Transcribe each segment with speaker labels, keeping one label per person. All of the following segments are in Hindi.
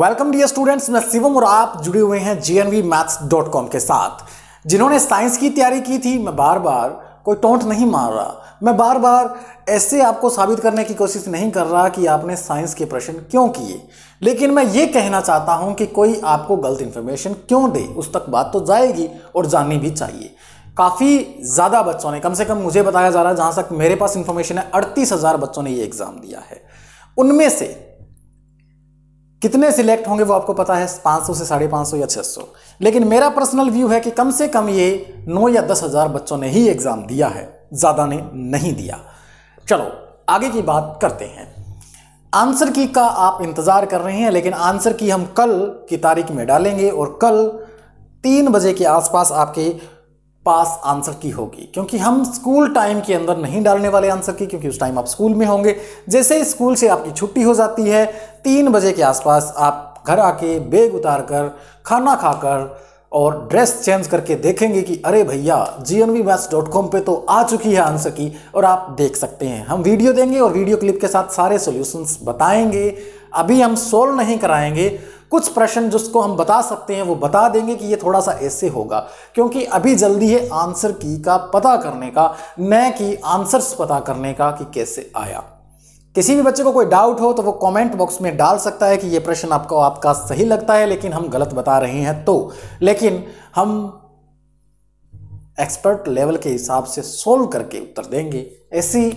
Speaker 1: वेलकम डियर स्टूडेंट्स मैं शिवम और आप जुड़े हुए हैं जे के साथ जिन्होंने साइंस की तैयारी की थी मैं बार बार कोई टोंट नहीं मार रहा मैं बार बार ऐसे आपको साबित करने की कोशिश नहीं कर रहा कि आपने साइंस के प्रश्न क्यों किए लेकिन मैं ये कहना चाहता हूँ कि कोई आपको गलत इन्फॉर्मेशन क्यों दे उस तक बात तो जाएगी और जाननी भी चाहिए काफ़ी ज़्यादा बच्चों ने कम से कम मुझे बताया जा रहा है जहाँ तक मेरे पास इन्फॉर्मेशन है अड़तीस हज़ार बच्चों ने ये एग्ज़ाम दिया है उनमें से कितने सिलेक्ट होंगे वो आपको पता है 500 से साढ़े पाँच या 600 लेकिन मेरा पर्सनल व्यू है कि कम से कम ये नौ या दस हज़ार बच्चों ने ही एग्ज़ाम दिया है ज़्यादा ने नहीं दिया चलो आगे की बात करते हैं आंसर की का आप इंतज़ार कर रहे हैं लेकिन आंसर की हम कल की तारीख में डालेंगे और कल तीन बजे के आसपास आपके पास आंसर की होगी क्योंकि हम स्कूल टाइम के अंदर नहीं डालने वाले आंसर की क्योंकि उस टाइम आप स्कूल में होंगे जैसे ही स्कूल से आपकी छुट्टी हो जाती है तीन बजे के आसपास आप घर आके बैग उतार कर खाना खाकर और ड्रेस चेंज करके देखेंगे कि अरे भैया ji N V maths dot com पर तो आ चुकी है आंसर की और आप देख सकते हैं हम वीडियो देंगे और वीडियो क्लिप के साथ सारे सोल्यूशंस बताएंगे अभी हम सोल्व नहीं कराएंगे कुछ प्रश्न जिसको हम बता सकते हैं वो बता देंगे कि ये थोड़ा सा ऐसे होगा क्योंकि अभी जल्दी है आंसर की का पता करने का न कि आंसर्स पता करने का कि कैसे आया किसी भी बच्चे को कोई डाउट हो तो वो कमेंट बॉक्स में डाल सकता है कि ये प्रश्न आपको आपका सही लगता है लेकिन हम गलत बता रहे हैं तो लेकिन हम एक्सपर्ट लेवल के हिसाब से सोल्व करके उत्तर देंगे ऐसी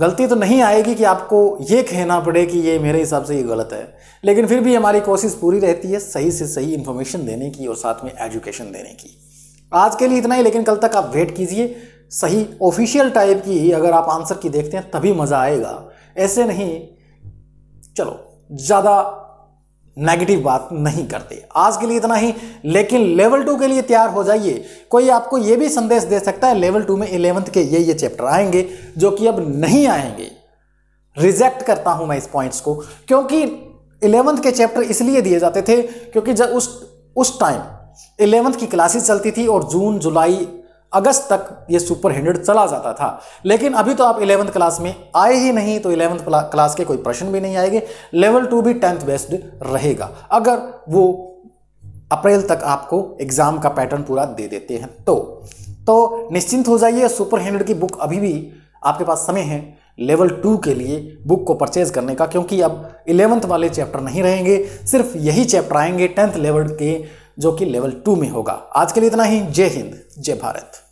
Speaker 1: गलती तो नहीं आएगी कि आपको ये कहना पड़े कि ये मेरे हिसाब से ये गलत है लेकिन फिर भी हमारी कोशिश पूरी रहती है सही से सही इन्फॉर्मेशन देने की और साथ में एजुकेशन देने की आज के लिए इतना ही लेकिन कल तक आप वेट कीजिए सही ऑफिशियल टाइप की ही अगर आप आंसर की देखते हैं तभी मज़ा आएगा ऐसे नहीं चलो ज़्यादा नेगेटिव बात नहीं करते आज के लिए इतना ही लेकिन लेवल टू के लिए तैयार हो जाइए कोई आपको ये भी संदेश दे सकता है लेवल टू में इलेवंथ के ये ये चैप्टर आएंगे जो कि अब नहीं आएंगे रिजेक्ट करता हूं मैं इस पॉइंट्स को क्योंकि इलेवंथ के चैप्टर इसलिए दिए जाते थे क्योंकि जब उस उस टाइम इलेवंथ की क्लासेस चलती थी और जून जुलाई अगस्त तक ये सुपर हंड्रेड चला जाता था लेकिन अभी तो आप इलेवंथ क्लास में आए ही नहीं तो इलेवंथ क्लास के कोई प्रश्न भी नहीं आएंगे लेवल टू भी टेंथ बेस्ड रहेगा अगर वो अप्रैल तक आपको एग्ज़ाम का पैटर्न पूरा दे देते हैं तो तो निश्चिंत हो जाइए सुपर हंड्रेड की बुक अभी भी आपके पास समय है लेवल टू के लिए बुक को परचेज करने का क्योंकि अब इलेवंथ वाले चैप्टर नहीं रहेंगे सिर्फ यही चैप्टर आएंगे टेंथ लेवल के जो कि लेवल टू में होगा आज के लिए इतना ही जय हिंद जय भारत